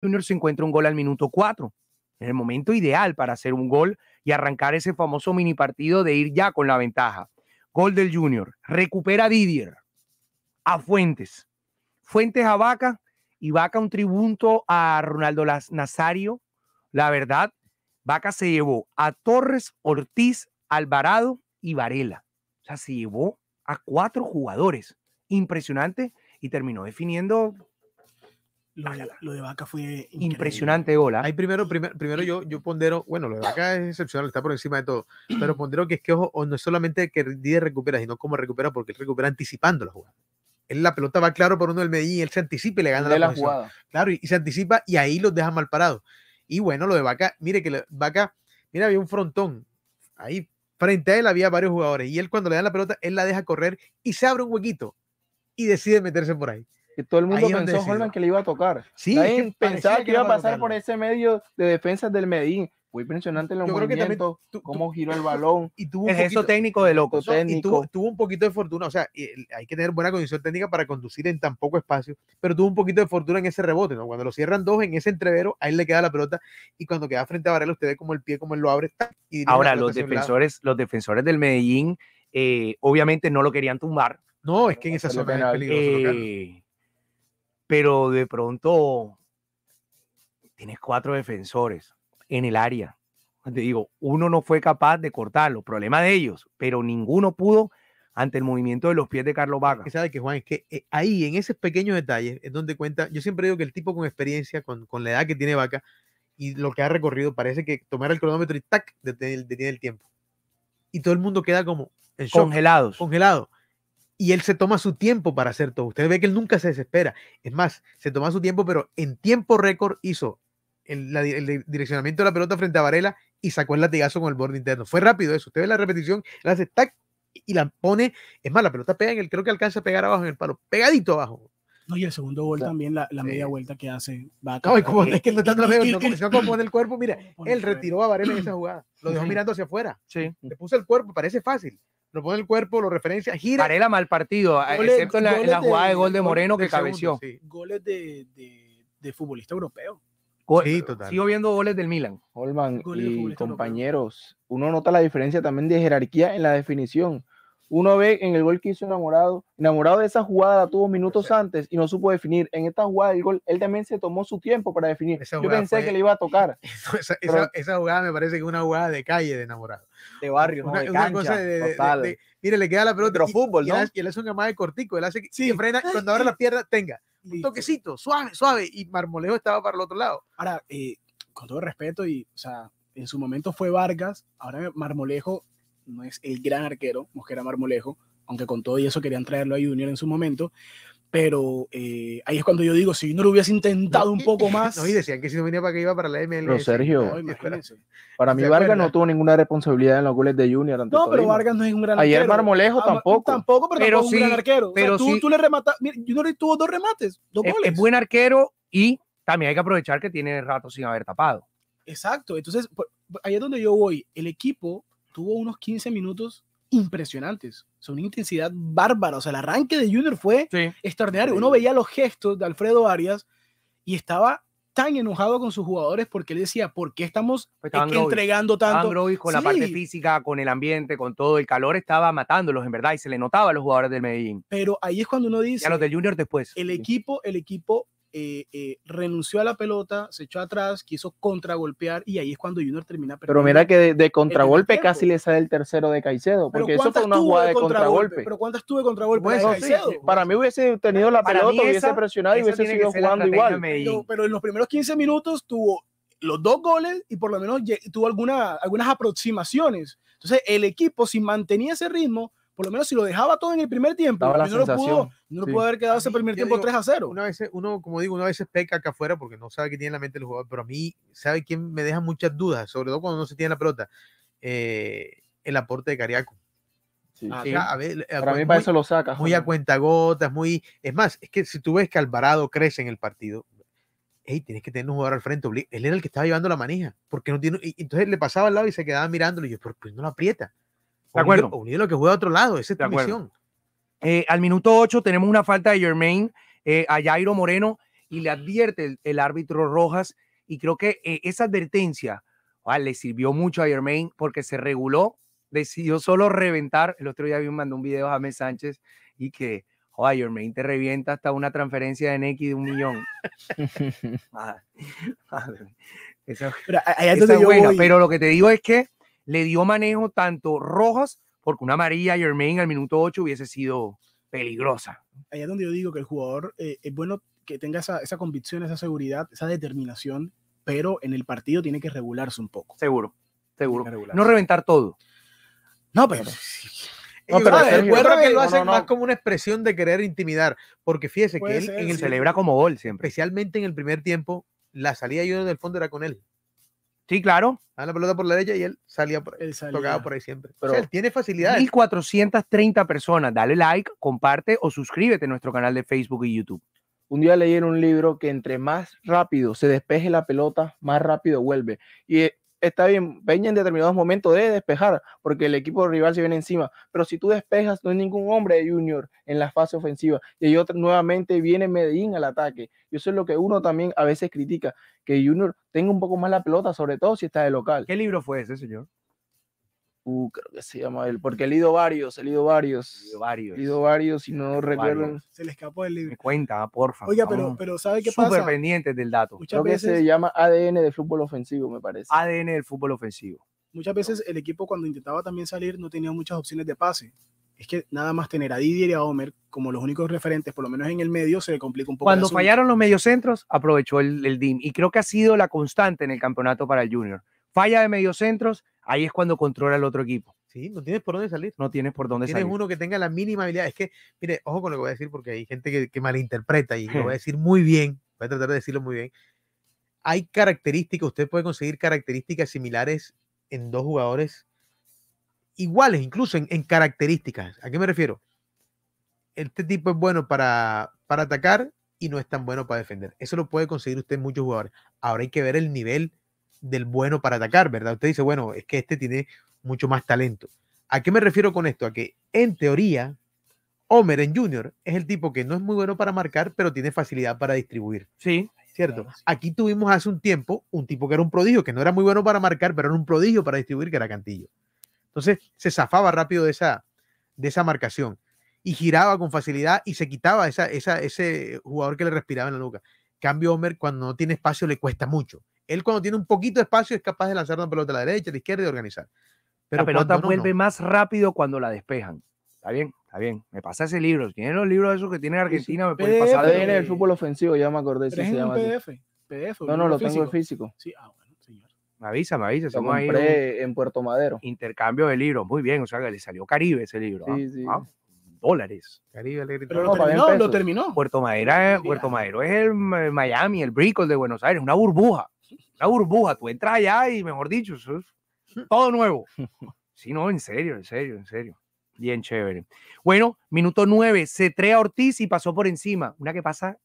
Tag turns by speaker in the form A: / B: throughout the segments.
A: Junior se encuentra un gol al minuto 4, en el momento ideal para hacer un gol y arrancar ese famoso mini partido de ir ya con la ventaja. Gol del Junior, recupera a Didier, a Fuentes, Fuentes a Vaca y Vaca un tributo a Ronaldo Nazario. La verdad, Vaca se llevó a Torres, Ortiz, Alvarado y Varela. O sea, se llevó a cuatro jugadores. Impresionante y terminó definiendo lo, de, lo Vaca fue
B: impresionante bola. primero, primero, primero yo, yo pondero, bueno, lo de Vaca es excepcional, está por encima de todo, pero pondero que es que ojo, no es solamente que Díaz recupera, sino cómo recupera, porque él recupera anticipando la jugada. Él, la pelota va claro por uno del Medellín, él se anticipa y le gana la, jugada. Claro, y, se anticipa y ahí los deja mal parados. Y bueno, lo de Vaca, mire que Vaca, mira, había un frontón ahí frente a él había varios jugadores y él cuando le dan la pelota, él la deja correr y se abre un huequito y decide meterse por ahí todo el mundo pensó
C: que le iba a tocar. Sí, pensaba que, iba a pasar por ese medio de defensas del Medellín. Fue impresionante lo Yo creo que también cómo giró el
B: balón. Y es eso técnico de loco. tuvo, un poquito de fortuna. O sea, hay que tener buena condición técnica para conducir en tan poco espacio, pero tuvo un poquito de fortuna en ese rebote. Cuando lo cierran dos en ese entrevero, ahí le queda la pelota y cuando queda frente a Varela, usted ve como el pie, como él lo abre. Ahora, los defensores,
A: los defensores del Medellín, eh, obviamente no lo querían tumbar.
B: No, es que en esa zona es peligroso. Eh,
A: pero de pronto tienes cuatro defensores en el área. Te digo, uno no fue capaz
B: de cortarlo, problema de ellos, pero ninguno pudo ante el movimiento de los pies de Carlos Vaca. ¿Sabe que Juan? Es que eh, ahí, en esos pequeños detalles, es donde cuenta, yo siempre digo que el tipo con experiencia, con, la edad que tiene Vaca y lo que ha recorrido, parece que tomar el cronómetro y tac, detiene, el tiempo. Y todo el mundo queda como congelados. Congelado y él se toma su tiempo para hacer todo. Usted ve que él nunca se desespera. Es más, se toma su tiempo, pero en tiempo récord hizo el, direccionamiento de la pelota frente a Varela y sacó el latigazo con el borde interno. Fue rápido eso. Usted ve la repetición, la hace tac y la pone. Es más, la pelota pega en el, creo que alcanza a pegar abajo en el palo, pegadito abajo. No, y el segundo gol también, la, media
D: vuelta que hace.
B: Va no, es que no está no, en el cuerpo, mira, él retiró a Varela en esa jugada. Lo dejó mirando hacia afuera. Sí. Le puso el cuerpo, parece fácil lo pone el cuerpo, lo referencia, gira. parela mal partido, excepto en la, jugada de, gol de Moreno que cabeció.
D: Goles de, futbolista europeo.
C: sí, total. Sigo viendo goles del Milan. Holman y compañeros, uno nota la diferencia también de jerarquía en la definición. Uno ve en el gol que hizo enamorado, enamorado de esa jugada tuvo minutos antes y no supo definir. En esta jugada el gol, él también se tomó su tiempo para definir.
B: Yo pensé que le iba a tocar. esa, jugada me parece que es una jugada de calle de enamorado. De barrio, no, de cancha, total. mire, le queda la pelota. Y, fútbol, ¿no? y, él, es un de cortico. Él hace sí. frena cuando ahora la pierna tenga. Un toquecito, suave, suave. Y Marmolejo estaba para el otro lado.
D: Ahora, eh, con todo respeto, y, o sea, en su momento fue Vargas, ahora Marmolejo no es el gran arquero, Mosquera Marmolejo, aunque con todo y eso querían traerlo a Junior en su momento. Pero eh, ahí es cuando yo digo, si no lo hubiese intentado un poco más. No, y
B: decían que si no venía para que iba para la MLS. Pero Sergio,
C: para mí Vargas no tuvo ninguna responsabilidad en los goles de Junior. no, pero Vargas no es
B: un gran arquero. Ayer Marmolejo tampoco. Tampoco, pero, es un gran arquero. Pero
C: tú, tú, le
D: rematas. Junior tuvo dos remates, dos goles.
A: Es buen arquero y también hay que aprovechar
D: que tiene rato sin haber tapado. Exacto. Entonces, ahí es donde yo voy. El equipo tuvo unos 15 minutos impresionantes. son una intensidad bárbara. O sea, el arranque de Junior fue extraordinario. Uno veía los gestos de Alfredo Arias y estaba tan enojado con sus jugadores porque él decía, ¿por qué estamos pues entregando tanto? con la parte física,
A: con el ambiente, con todo el calor, estaba matándolos en verdad y se le notaba a los jugadores del Medellín.
D: Pero ahí es cuando uno dice... Y a los del Junior
A: después. El equipo,
D: el equipo eh, eh, renunció a la pelota, se echó atrás, quiso contragolpear y ahí es cuando Junior termina Pero mira
C: que de, contragolpe casi le sale el tercero de Caicedo, porque eso fue una jugada de contragolpe?
D: Pero ¿cuántas tuve contragolpe? de Caicedo?
C: para mí hubiese tenido la pelota, hubiese presionado y hubiese seguido jugando igual.
D: Pero, en los primeros 15 minutos tuvo los dos goles y por lo menos tuvo alguna, algunas aproximaciones. Entonces el equipo, si mantenía ese ritmo, por lo menos si lo dejaba todo en el primer tiempo, no, lo pudo, haber quedado ese primer tiempo 3
B: a 0. Una vez, uno, como digo, una veces peca acá afuera porque no sabe qué tiene en la mente el jugador, pero a mí, ¿sabe quién me deja muchas dudas? Sobre todo cuando no se tiene la pelota. Eh, el aporte de Cariaco. Ah, eh, para mí para eso lo saca. Muy a a cuentagotas, muy... Es más, es que si tú ves que Alvarado crece en el partido, hey, tienes que tener un jugador al frente. Él era el que estaba llevando la manija, porque no tiene... Y entonces le pasaba al lado y se quedaba mirándolo y yo, pero pues no lo aprieta. De acuerdo. Unido, lo que juega a otro lado, esa es tu misión. Eh, al minuto 8
A: tenemos una falta de Germain eh, a Jairo Moreno y le advierte el, árbitro Rojas. Y creo que eh, esa advertencia ah, le sirvió mucho a Germain porque se reguló, decidió solo reventar. El otro día mandó un video a James Sánchez y que Germain te revienta hasta una transferencia de NX de un millón. pero lo que te digo es que le dio manejo tanto Rojas, porque una María Germain al minuto 8 hubiese sido peligrosa.
D: Allá es donde yo digo que el jugador eh, es bueno que tenga esa, convicción, esa seguridad, esa determinación, pero en el partido tiene que regularse un poco. Seguro, seguro. No reventar todo. No, pero. No, pero que lo hace más
B: como una expresión de querer intimidar, porque fíjese que él en el celebra como gol siempre. Especialmente en el primer tiempo, la salida yo del fondo era con él. Sí, claro. A ah, la pelota por la derecha y él salía por Tocaba por ahí siempre.
A: Pero o sea, él tiene facilidad. 1430 personas. Dale like, comparte o suscríbete
C: a nuestro canal de Facebook y YouTube. Un día leí en un libro que entre más rápido se despeje la pelota, más rápido vuelve. Y eh, está bien, Peña en determinados momentos debe despejar porque el equipo rival se viene encima, pero si tú despejas no hay ningún hombre de Junior en la fase ofensiva y ahí otra, nuevamente viene Medellín al ataque. Y eso es lo que uno también a veces critica, que Junior tenga un poco más la pelota, sobre todo si está de local. ¿Qué libro fue ese, señor? Uh, creo que se llama él, porque he leído varios, he leído varios. He leído varios. y no recuerdo.
D: Se le escapó el libro. Me
C: cuenta, porfa. Oiga, pero, pero ¿sabe qué pasa? Súper pendientes del dato. Muchas creo veces... que se llama ADN de fútbol ofensivo, me parece. ADN del fútbol ofensivo.
D: Muchas veces el equipo cuando intentaba también salir no tenía muchas opciones de pase. Es que nada más tener a Didier y a Homer como los únicos referentes, por lo menos en el medio, se le complica un poco. Cuando fallaron
A: los mediocentros, aprovechó el, el DIM. Y creo que ha sido la constante en el campeonato para el Junior. Falla de mediocentros, ahí es cuando controla el otro
B: equipo. Sí, no tienes por dónde salir. No tienes por dónde salir. Tienes uno que tenga la mínima habilidad. Es que, mire, ojo con lo que voy a decir porque hay gente que, malinterpreta y lo voy a decir muy bien. Voy a tratar de decirlo muy bien. Hay características, usted puede conseguir características similares en dos jugadores iguales, incluso en, características. ¿A qué me refiero? Este tipo es bueno para, para atacar y no es tan bueno para defender. Eso lo puede conseguir usted en muchos jugadores. Ahora hay que ver el nivel del bueno para atacar, ¿verdad? Usted dice, bueno, es que este tiene mucho más talento. ¿A qué me refiero con esto? A que en teoría, Homer en Junior es el tipo que no es muy bueno para marcar, pero tiene facilidad para distribuir. Sí. ¿Cierto? Aquí tuvimos hace un tiempo un tipo que era un prodigio, que no era muy bueno para marcar, pero era un prodigio para distribuir, que era Cantillo. Entonces se zafaba rápido de esa, de esa marcación y giraba con facilidad y se quitaba esa, esa, ese jugador que le respiraba en la nuca. Cambio Homer, cuando no tiene espacio, le cuesta mucho. Él cuando tiene un poquito de espacio es capaz de lanzar una pelota a la derecha, a la izquierda y de organizar. Ah, pero la pelota
A: vuelve más rápido cuando la despejan. Está bien, está bien. Me pasa ese libro. Tienen los libros
C: esos que tiene Argentina, me pueden pasar. De... el fútbol ofensivo, ya me acordé. Si se llama PDF, PDF. No, no, lo tengo en físico. Sí, ah, bueno, señor. Me avisa, me avisa. ahí en Puerto Madero. Intercambio
A: de libros. Muy bien, o sea, que le salió Caribe ese libro. ¿ah? Sí, ¿ah? sí. dólares.
B: Caribe, le Pero lo, no, lo terminó.
A: Puerto Madero, Puerto ah. Madero es el eh, Miami, el Brickle de Buenos Aires, una burbuja la burbuja, tú entras allá y mejor dicho, todo nuevo. Sí, no, en serio, en serio, en serio. Bien chévere. Bueno, minuto 9, Cetrea Ortiz y pasó por encima. Una que pasa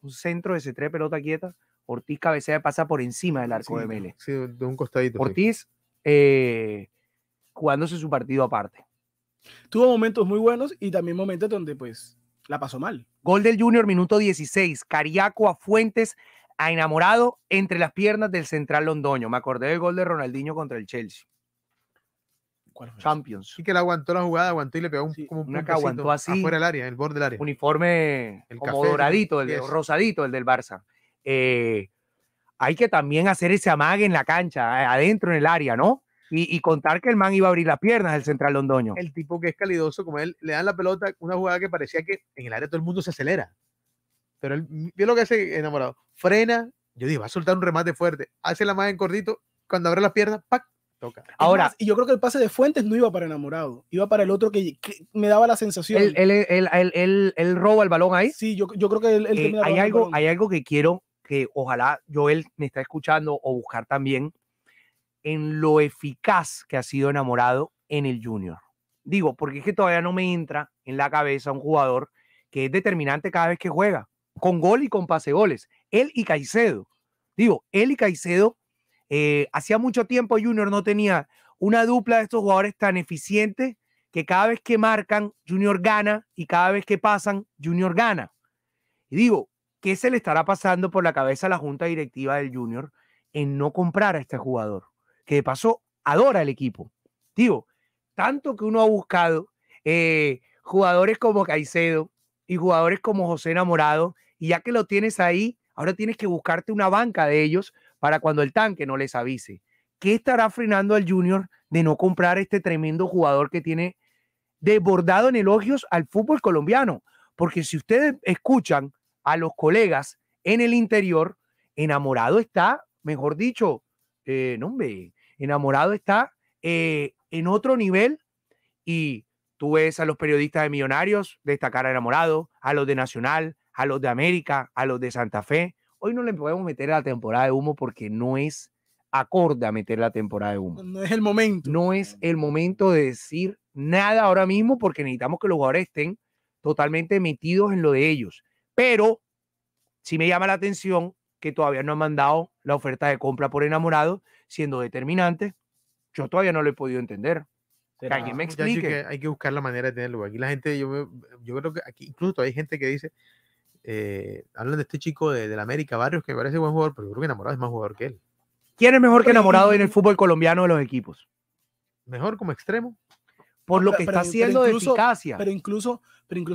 A: un centro de Cetrea pelota quieta. Ortiz cabecea pasa por encima del arco de
B: Mele. Sí, de un costadito. Ortiz eh,
A: jugándose su partido aparte. Tuvo momentos muy buenos y también momentos donde pues la pasó mal. Gol del Junior, minuto 16. Cariaco a Fuentes a enamorado entre las piernas del central londoño. Me acordé del gol de Ronaldinho contra el Chelsea. Champions. Y
B: que le aguantó la jugada, aguantó y le pegó un, como un así, afuera del área,
A: el borde del área. Uniforme como doradito, el, rosadito, el del Barça. Eh, hay que también hacer ese amague en la cancha, adentro en el área, ¿no? Y, y, contar que el man iba a abrir las piernas del central londoño.
B: El tipo que es calidoso como él, le dan la pelota, una jugada que parecía que en el área todo el mundo se acelera. Pero él vio lo que hace enamorado. Frena, yo digo, va a soltar un remate fuerte. Hace la más en cordito cuando abre las piernas, ¡pac! Toca. Ahora, y yo creo que el pase de
D: Fuentes no iba para enamorado, iba para
B: el otro que, me daba la sensación.
D: Él, él, él, él,
A: roba el balón ahí. Sí, yo, yo creo que él, eh, hay algo, hay algo que quiero que ojalá Joel me está escuchando o buscar también en lo eficaz que ha sido enamorado en el junior. Digo, porque es que todavía no me entra en la cabeza un jugador que es determinante cada vez que juega con gol y con pase goles. Él y Caicedo. Digo, él y Caicedo, eh, hacía mucho tiempo Junior no tenía una dupla de estos jugadores tan eficientes que cada vez que marcan, Junior gana y cada vez que pasan, Junior gana. Y digo, ¿qué se le estará pasando por la cabeza a la junta directiva del Junior en no comprar a este jugador? Que de paso adora el equipo. Digo, tanto que uno ha buscado eh, jugadores como Caicedo y jugadores como José Enamorado y ya que lo tienes ahí, ahora tienes que buscarte una banca de ellos para cuando el tanque no les avise. ¿Qué estará frenando al Junior de no comprar este tremendo jugador que tiene desbordado en elogios al fútbol colombiano? Porque si ustedes escuchan a los colegas en el interior, enamorado está, mejor dicho, eh, no hombre, enamorado está eh, en otro nivel y tú ves a los periodistas de Millonarios destacar a enamorado, a los de Nacional, a los de América, a los de Santa Fe. Hoy no le podemos meter a la temporada de humo porque no es acorde a meter la temporada de humo. No es el momento. No es el momento de decir nada ahora mismo porque necesitamos que los jugadores estén totalmente metidos en lo de ellos. Pero si me llama la atención que todavía no han mandado la oferta de compra por enamorado, siendo determinante. Yo todavía no lo he podido entender.
D: Que alguien me explique.
B: hay que buscar la manera de tenerlo. Aquí la gente, yo, yo creo que aquí incluso hay gente que dice, eh, hablan de este chico del América Barrios, que me parece buen jugador, pero yo creo que Enamorado es más jugador que él.
A: ¿Quién es mejor que Enamorado en el fútbol colombiano de los equipos?
B: Mejor como extremo.
A: Por lo que está haciendo de eficacia. Pero incluso, pero incluso